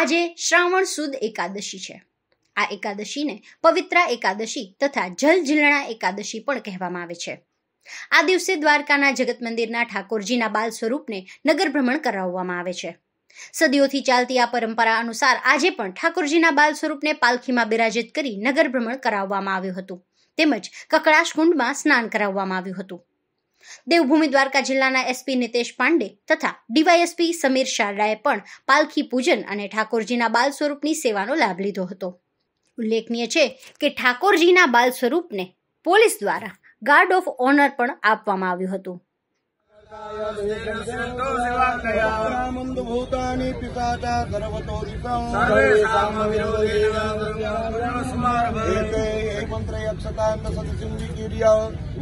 આજે શ્રાવણ સુદ એકાદશી છે આ એકાદશીને પવિત્રા એકાદશી તથા જલઝીલણા એકાદશી પણ કહેવામાં આવે છે આ દિવસે દ્વારકાના જગત મંદિરના ઠાકોરજીના બાલ સ્વરૂપને નગર ભ્રમણ કરાવવામાં આવે છે સદીઓથી ચાલતી આ પરંપરા અનુસાર આજે પણ ઠાકોરજીના બાલ સ્વરૂપને પાલખીમાં બિરાજિત કરી નગર ભ્રમણ કરાવવામાં આવ્યું હતું તેમજ કકડાશ કુંડમાં સ્નાન કરાવવામાં આવ્યું હતું દેવભૂમિ દ્વારકા જિલ્લાના એસપી નિતેશ પાંડે તથા ડીવાયએસપી સમીર શારડાએ પણ પાલખી પૂજન અને ઠાકોરજીના બાલ સ્વરૂપની સેવાનો લાભ લીધો હતો ઉલ્લેખનીય છે કે ઠાકોરજીના બાલ સ્વરૂપને પોલીસ દ્વારા ગાર્ડ ઓફ ઓનર પણ આપવામાં આવ્યું હતું ભૂતાની यक्षतान्न सिंधिकीर्य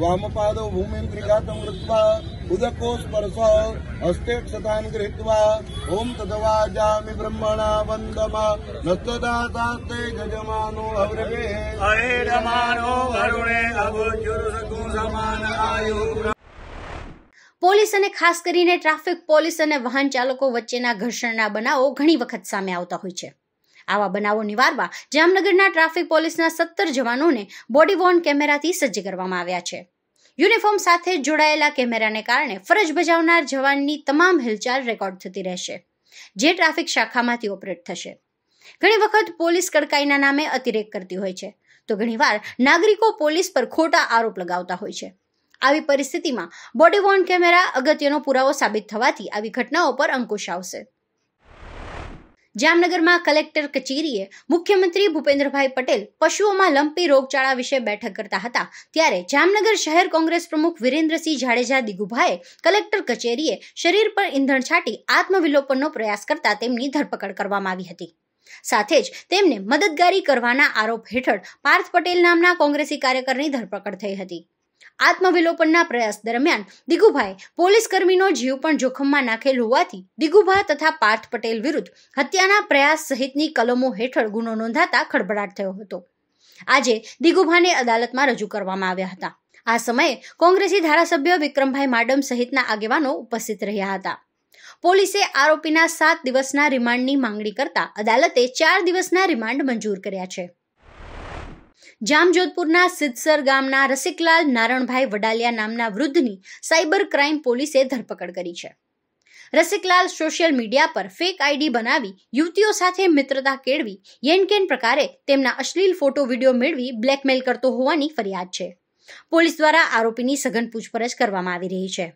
वामपादौ भूमिं त्रिघातं कृत्वा उदको स्पर्श हस्तेक्षतान् गृहीत्वा ॐ तदवाजामि ब्रह्मणा वन्दमा न त्वदातास्ते जजमानो हवृगेः अहेरमानो वरुणे अभुजुरुसमान् आयुः પોલીસ અને ખાસ કરીને ટ્રાફિક પોલીસ અને વાહન ચાલકો વચ્ચેના ઘર્ષણના બનાવો ઘણી વખત સામે આવતા હોય છે આવા બનાવો નિવારવા જામનગરના ટ્રાફિક પોલીસના સત્તર જવાનોને બોડી વોર્ન કેમેરાથી સજ્જ કરવામાં આવ્યા છે યુનિફોર્મ સાથે જોડાયેલા કેમેરાને કારણે ફરજ બજાવનાર જવાનની તમામ હિલચાલ રેકોર્ડ થતી રહેશે જે ટ્રાફિક શાખામાંથી ઓપરેટ થશે ઘણી વખત પોલીસ કડકાઈના નામે અતિરેક કરતી હોય છે તો ઘણીવાર નાગરિકો પોલીસ પર ખોટા આરોપ લગાવતા હોય છે આવી પરિસ્થિતિમાં બોડી વોર્ન કેમેરા અગત્યનો પુરાવો સાબિત થવાથી આવી ઘટનાઓ પર અંકુશ આવશે જામનગરમાં કલેક્ટર કચેરીએ મુખ્યમંત્રી ભૂપેન્દ્રભાઈ પટેલ પશુઓમાં લંપી રોગચાળા વિશે બેઠક કરતા હતા ત્યારે જામનગર શહેર કોંગ્રેસ પ્રમુખ વિરેન્દ્રસિંહ જાડેજા દિગુભાઈએ કલેક્ટર કચેરીએ શરીર પર ઈંધણ છાંટી આત્મવિલોપનનો પ્રયાસ કરતા તેમની ધરપકડ કરવામાં આવી હતી સાથે જ તેમને મદદગારી કરવાના આરોપ હેઠળ પાર્થ પટેલ નામના કોંગ્રેસી કાર્યકરની ધરપકડ થઈ હતી આત્મવિલોપનના પ્રયાસ દરમિયાન દિગુભાઈ પોલીસ કર્મીનો જીવ પણ જોખમમાં નાખેલ હોવાથી દિગુભા તથા પાર્થ પટેલ વિરુદ્ધ હત્યાના પ્રયાસ સહિતની કલમો હેઠળ ગુનો નોંધાતા ખડભડાટ થયો હતો આજે દિગુભાને અદાલતમાં રજૂ કરવામાં આવ્યા હતા આ સમયે કોંગ્રેસી ધારાસભ્ય વિક્રમભાઈ માડમ સહિતના આગેવાનો ઉપસ્થિત રહ્યા હતા પોલીસે આરોપીના સાત દિવસના રિમાન્ડની માંગણી કરતા અદાલતે ચાર દિવસના રિમાન્ડ મંજૂર કર્યા છે જામજોધપુરના સિદ્ધસર ગામના રસિકલાલ નારણભાઈ વડાલિયા નામના વૃદ્ધની સાયબર ક્રાઇમ પોલીસે ધરપકડ કરી છે રસિકલાલ સોશિયલ મીડિયા પર ફેક આઈડી બનાવી યુવતીઓ સાથે મિત્રતા કેળવી યેનકેન પ્રકારે તેમના અશ્લીલ ફોટો વિડીયો મેળવી બ્લેકમેલ કરતો હોવાની ફરિયાદ છે પોલીસ દ્વારા આરોપીની સઘન પૂછપરછ કરવામાં આવી રહી છે